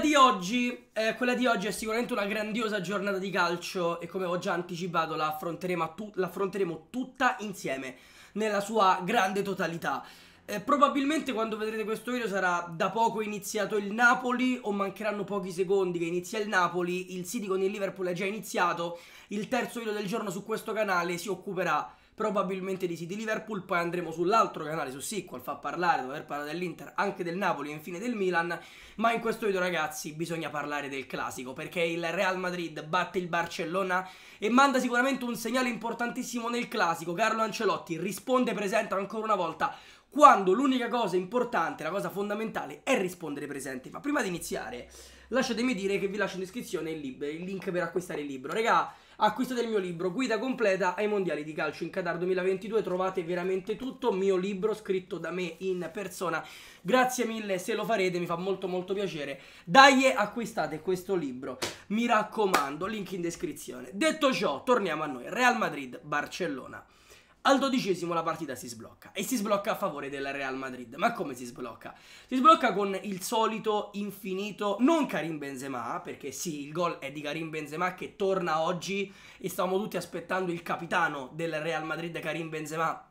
di oggi, eh, quella di oggi è sicuramente una grandiosa giornata di calcio e come ho già anticipato la affronteremo, tu- la affronteremo tutta insieme nella sua grande totalità. Eh, probabilmente quando vedrete questo video sarà da poco iniziato il Napoli o mancheranno pochi secondi che inizia il Napoli, il City con il Liverpool è già iniziato, il terzo video del giorno su questo canale si occuperà probabilmente di City Liverpool, poi andremo sull'altro canale, su Sequel, fa parlare, dover parlare dell'Inter, anche del Napoli e infine del Milan, ma in questo video ragazzi bisogna parlare del classico, perché il Real Madrid batte il Barcellona e manda sicuramente un segnale importantissimo nel classico, Carlo Ancelotti risponde presente ancora una volta quando l'unica cosa importante, la cosa fondamentale è rispondere presente. Ma prima di iniziare, lasciatemi dire che vi lascio in descrizione il, il link per acquistare il libro. Regà, acquistate il mio libro Guida completa ai mondiali di calcio in Qatar 2022, trovate veramente tutto, mio libro scritto da me in persona. Grazie mille se lo farete, mi fa molto molto piacere. Dai, acquistate questo libro, mi raccomando, link in descrizione. Detto ciò, torniamo a noi, Real Madrid-Barcellona. Al dodicesimo la partita si sblocca e si sblocca a favore del Real Madrid. Ma come si sblocca? Si sblocca con il solito infinito, non Karim Benzema, perché sì, il gol è di Karim Benzema che torna oggi e stavamo tutti aspettando il capitano del Real Madrid, Karim Benzema,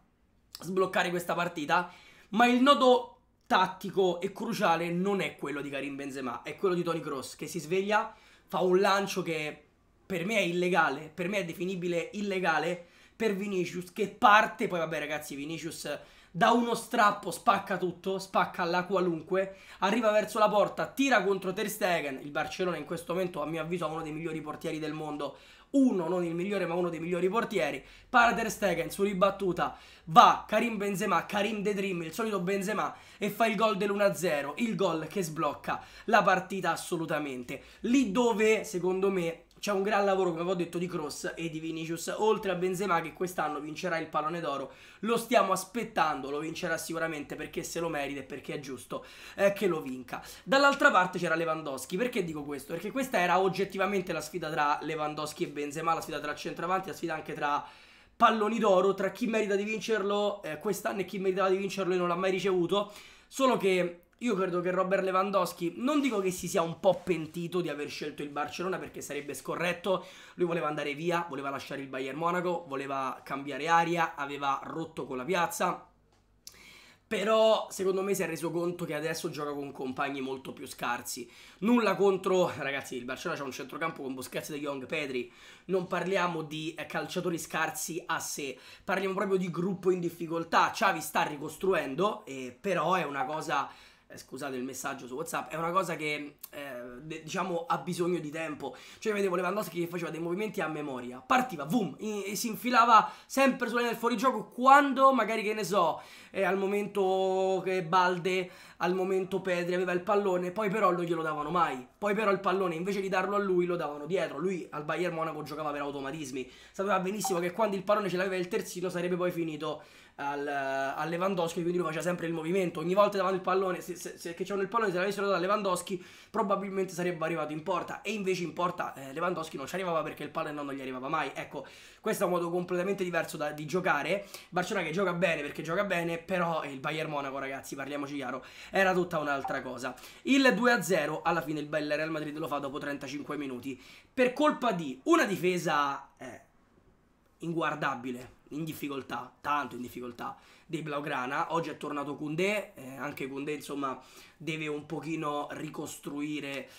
sbloccare questa partita. Ma il nodo tattico e cruciale non è quello di Karim Benzema, è quello di Tony Cross che si sveglia, fa un lancio che per me è illegale, per me è definibile illegale per Vinicius che parte, poi vabbè ragazzi Vinicius da uno strappo spacca tutto, spacca la qualunque, arriva verso la porta, tira contro Ter Stegen, il Barcellona in questo momento a mio avviso ha uno dei migliori portieri del mondo, uno, non il migliore, ma uno dei migliori portieri. Para Ter Stegen su ribattuta va Karim Benzema, Karim De Dream, il solito Benzema e fa il gol dell'1-0, il gol che sblocca la partita assolutamente. Lì dove, secondo me, c'è un gran lavoro, come vi ho detto, di Cross e di Vinicius, oltre a Benzema che quest'anno vincerà il pallone d'oro. Lo stiamo aspettando, lo vincerà sicuramente perché se lo merita e perché è giusto eh, che lo vinca. Dall'altra parte c'era Lewandowski. Perché dico questo? Perché questa era oggettivamente la sfida tra Lewandowski e Benzema, la sfida tra centravanti, la sfida anche tra palloni d'oro, tra chi merita di vincerlo eh, quest'anno e chi meritava di vincerlo e non l'ha mai ricevuto. Solo che io credo che Robert Lewandowski, non dico che si sia un po' pentito di aver scelto il Barcellona perché sarebbe scorretto, lui voleva andare via, voleva lasciare il Bayern Monaco, voleva cambiare aria, aveva rotto con la piazza, però secondo me si è reso conto che adesso gioca con compagni molto più scarsi. Nulla contro, ragazzi, il Barcellona c'ha un centrocampo con Boschetti e Young Pedri. Non parliamo di eh, calciatori scarsi a sé, parliamo proprio di gruppo in difficoltà. Xavi sta ricostruendo, eh, però è una cosa eh, scusate il messaggio su WhatsApp, è una cosa che eh, diciamo ha bisogno di tempo. Cioè, vedevo Lewandowski che faceva dei movimenti a memoria, partiva, boom, e si infilava sempre sulle del fuorigioco quando magari che ne so, eh, al momento che Balde, al momento Pedri aveva il pallone, poi però non glielo davano mai. Poi però il pallone invece di darlo a lui lo davano dietro. Lui al Bayern Monaco giocava per automatismi, sapeva benissimo che quando il pallone ce l'aveva il terzino sarebbe poi finito al, eh, al Lewandowski, quindi lui faceva sempre il movimento. Ogni volta davanti il pallone, se, se, se che c'erano il pallone, se l'avessero dato a Lewandowski, probabilmente sarebbe arrivato in porta. E invece in porta eh, Lewandowski non ci arrivava perché il pallone non gli arrivava mai. Ecco, questo è un modo completamente diverso da, di giocare. Barcellona che gioca bene perché gioca bene, però il Bayern Monaco, ragazzi, parliamoci chiaro, era tutta un'altra cosa. Il 2-0 alla fine il bel Real Madrid lo fa dopo 35 minuti per colpa di una difesa eh, inguardabile in difficoltà, tanto in difficoltà dei Blaugrana. Oggi è tornato Koundé, eh, anche Koundé insomma deve un pochino ricostruire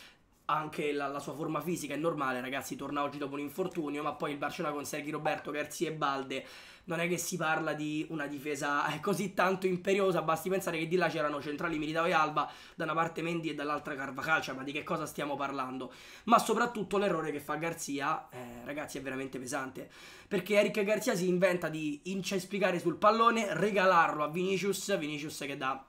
anche la, la, sua forma fisica è normale, ragazzi, torna oggi dopo un infortunio, ma poi il Barcellona con Serghi Roberto, Garzia e Balde non è che si parla di una difesa eh, così tanto imperiosa, basti pensare che di là c'erano centrali Militao e Alba, da una parte Mendy e dall'altra Carvacalcia, cioè, ma di che cosa stiamo parlando? Ma soprattutto l'errore che fa Garzia, eh, ragazzi, è veramente pesante, perché Eric Garzia si inventa di incespicare sul pallone, regalarlo a Vinicius, Vinicius che dà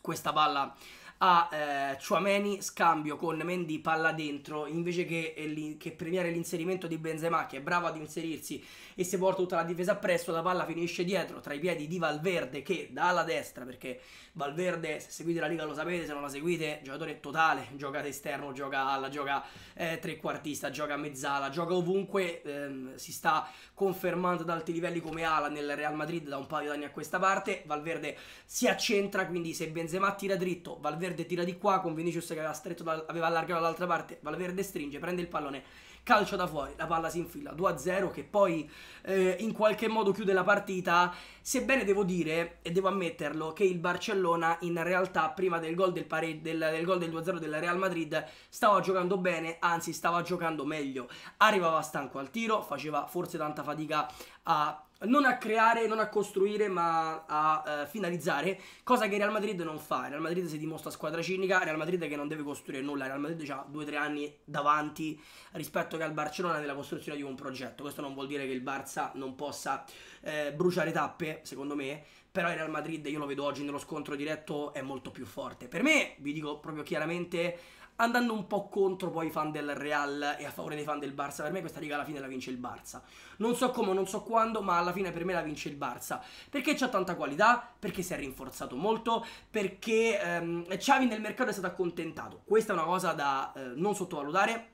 questa palla a eh, Chouameni, scambio con Mendy palla dentro invece che, eh, che, premiare l'inserimento di Benzema che è bravo ad inserirsi e si porta tutta la difesa appresso la palla finisce dietro tra i piedi di Valverde che alla destra perché Valverde se seguite la Liga lo sapete se non la seguite giocatore totale gioca ad esterno gioca alla gioca eh, trequartista gioca a mezzala gioca ovunque ehm, si sta confermando ad alti livelli come ala nel Real Madrid da un paio d'anni a questa parte Valverde si accentra quindi se Benzema tira dritto Valverde Valverde tira di qua con Vinicius che aveva stretto, da, aveva allargato dall'altra parte, Valverde stringe, prende il pallone, calcia da fuori, la palla si infila, 2-0 che poi eh, in qualche modo chiude la partita, sebbene devo dire, e devo ammetterlo, che il Barcellona in realtà prima del gol del, pare, del, del, gol del 2-0 della Real Madrid stava giocando bene, anzi stava giocando meglio, arrivava stanco al tiro, faceva forse tanta fatica a non a creare, non a costruire, ma a uh, finalizzare, cosa che Real Madrid non fa. Real Madrid si dimostra squadra cinica, Real Madrid che non deve costruire nulla, Real Madrid ha 2-3 anni davanti rispetto che al Barcellona nella costruzione di un progetto. Questo non vuol dire che il Barça non possa eh, bruciare tappe, secondo me, però il Real Madrid io lo vedo oggi nello scontro diretto è molto più forte. Per me, vi dico proprio chiaramente, andando un po' contro poi i fan del Real e a favore dei fan del Barça. Per me questa riga alla fine la vince il Barça. Non so come, non so quando, ma alla fine per me la vince il Barça. Perché c'ha tanta qualità, perché si è rinforzato molto, perché ehm, Xavi nel mercato è stato accontentato. Questa è una cosa da eh, non sottovalutare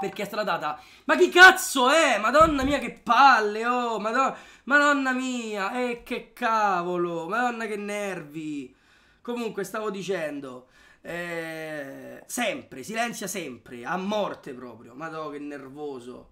perché è stata data. Ma chi cazzo è? Madonna mia, che palle! Oh, madonna, madonna mia, e eh, che cavolo, madonna che nervi. Comunque, stavo dicendo, eh, sempre, silenzia sempre, a morte proprio. Madò, che nervoso.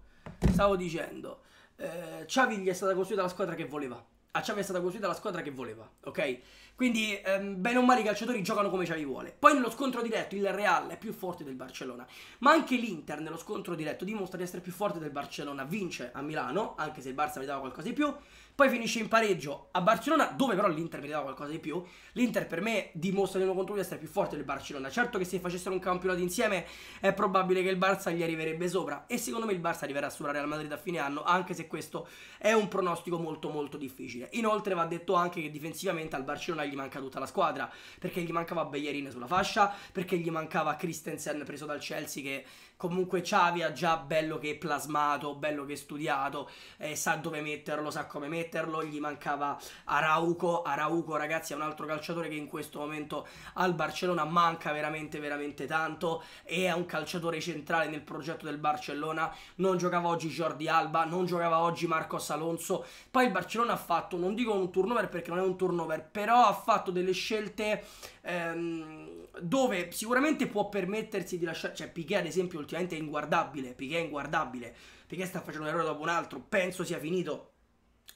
Stavo dicendo, eh, Xavi gli è stata costruita la squadra che voleva. A Xavi è stata costruita la squadra che voleva, ok? Quindi, ehm, bene o male, i calciatori giocano come ce li vuole. Poi, nello scontro diretto, il Real è più forte del Barcellona. Ma anche l'Inter, nello scontro diretto, dimostra di essere più forte del Barcellona. Vince a Milano, anche se il Barça meritava qualcosa di più. Poi finisce in pareggio a Barcellona, dove però l'Inter meritava qualcosa di più. L'Inter, per me, dimostra di uno contro di essere più forte del Barcellona. Certo che se facessero un campionato insieme, è probabile che il Barça gli arriverebbe sopra. E secondo me il Barça arriverà sulla Real Madrid a fine anno, anche se questo è un pronostico molto, molto difficile. Inoltre, va detto anche che difensivamente al Barcellona gli manca tutta la squadra, perché gli mancava Bellerin sulla fascia, perché gli mancava Christensen preso dal Chelsea che comunque Xavi ha già bello che plasmato, bello che studiato, eh, sa dove metterlo, sa come metterlo, gli mancava Arauco, Arauco ragazzi è un altro calciatore che in questo momento al Barcellona manca veramente veramente tanto e è un calciatore centrale nel progetto del Barcellona, non giocava oggi Jordi Alba, non giocava oggi Marcos Alonso, poi il Barcellona ha fatto, non dico un turnover perché non è un turnover, però ha fatto delle scelte ehm, dove sicuramente può permettersi di lasciare, cioè Piquet ad esempio il ultimamente è inguardabile, Piqué è inguardabile, Piqué sta facendo un errore dopo un altro, penso sia finito.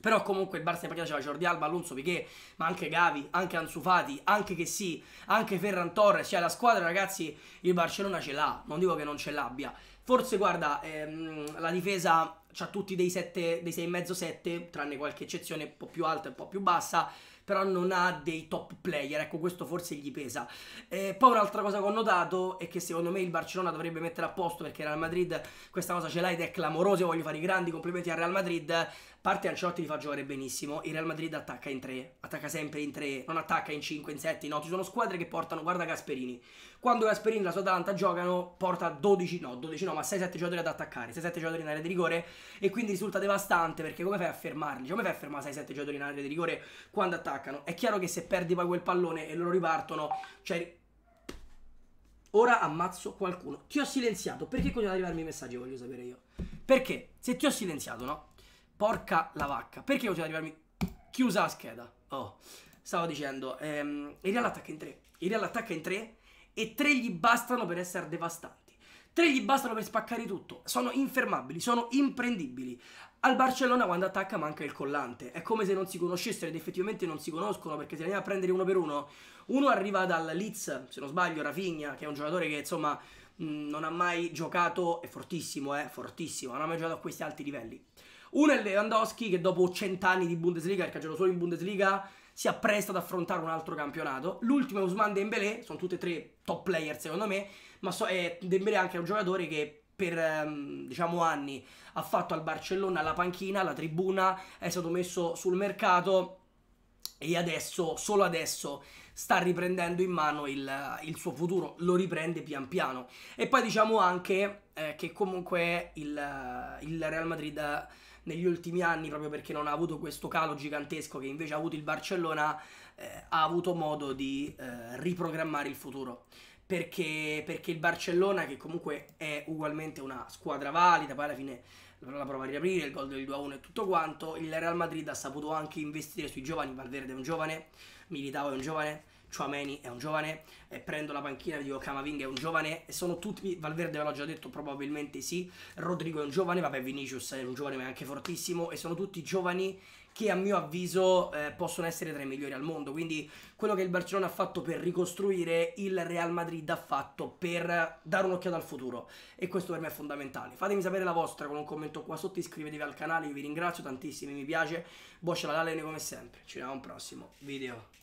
Però comunque il Barça in partita c'era Jordi Alba, Alonso, Piqué, ma anche Gavi, anche Anzufati, anche che sì, anche Ferran Torres, cioè la squadra ragazzi il Barcellona ce l'ha, non dico che non ce l'abbia. Forse guarda, ehm, la difesa c'ha tutti dei 6,5-7, tranne qualche eccezione un po' più alta e un po' più bassa, però non ha dei top player, ecco questo forse gli pesa. Eh, poi un'altra cosa che ho notato è che secondo me il Barcellona dovrebbe mettere a posto perché Real Madrid questa cosa ce l'ha ed è clamorosa, voglio fare i grandi complimenti al Real Madrid, parte Ancelotti li fa giocare benissimo, il Real Madrid attacca in tre, attacca sempre in tre, non attacca in 5, in 7, no, ci sono squadre che portano, guarda Gasperini, quando Gasperini e la sua Atalanta giocano porta 12, no 12 no, ma 6-7 giocatori ad attaccare, 6-7 giocatori in area di rigore e quindi risulta devastante perché come fai a fermarli, cioè, come fai a fermare 6-7 giocatori in area di rigore quando attacca? attaccano. È chiaro che se perdi poi quel pallone e loro ripartono, cioè ora ammazzo qualcuno. Ti ho silenziato, perché continuano ad arrivarmi i messaggi, voglio sapere io. Perché? Se ti ho silenziato, no? Porca la vacca. Perché continuano ad arrivarmi chiusa la scheda? Oh, stavo dicendo, ehm, il Real attacca in tre. Il Real attacca in tre e tre gli bastano per essere devastanti. Tre gli bastano per spaccare tutto. Sono infermabili, sono imprendibili. Al Barcellona quando attacca manca il collante. È come se non si conoscessero ed effettivamente non si conoscono perché se ne andiamo a prendere uno per uno, uno arriva dal Leeds, se non sbaglio, Rafinha, che è un giocatore che insomma mh, non ha mai giocato, è fortissimo, eh, fortissimo, non ha mai giocato a questi alti livelli. Uno è Lewandowski che dopo cent'anni di Bundesliga, perché ha giocato solo in Bundesliga, si appresta ad affrontare un altro campionato. L'ultimo è Usman Dembélé, sono tutti e tre top player secondo me, ma so, eh, Dembélé è anche un giocatore che per ehm, diciamo anni ha fatto al Barcellona la panchina, la tribuna, è stato messo sul mercato e adesso, solo adesso, sta riprendendo in mano il, il suo futuro, lo riprende pian piano. E poi diciamo anche eh, che comunque il, il Real Madrid negli ultimi anni, proprio perché non ha avuto questo calo gigantesco che invece ha avuto il Barcellona, eh, ha avuto modo di eh, riprogrammare il futuro perché, perché, il Barcellona, che comunque è ugualmente una squadra valida, poi alla fine la prova a riaprire, il gol del 2-1 e tutto quanto, il Real Madrid ha saputo anche investire sui giovani, Valverde è un giovane, Militao è un giovane, Chouameni è un giovane, e prendo la panchina e dico Camavinga è un giovane, e sono tutti, Valverde ve l'ho già detto, probabilmente sì, Rodrigo è un giovane, vabbè Vinicius è un giovane ma è anche fortissimo, e sono tutti giovani che a mio avviso eh, possono essere tra i migliori al mondo, quindi quello che il Barcellona ha fatto per ricostruire il Real Madrid ha fatto per dare un'occhiata al futuro e questo per me è fondamentale. Fatemi sapere la vostra con un commento qua sotto, iscrivetevi al canale, io vi ringrazio tantissimi, mi piace, boccia la Dalene come sempre, ci vediamo a un prossimo video.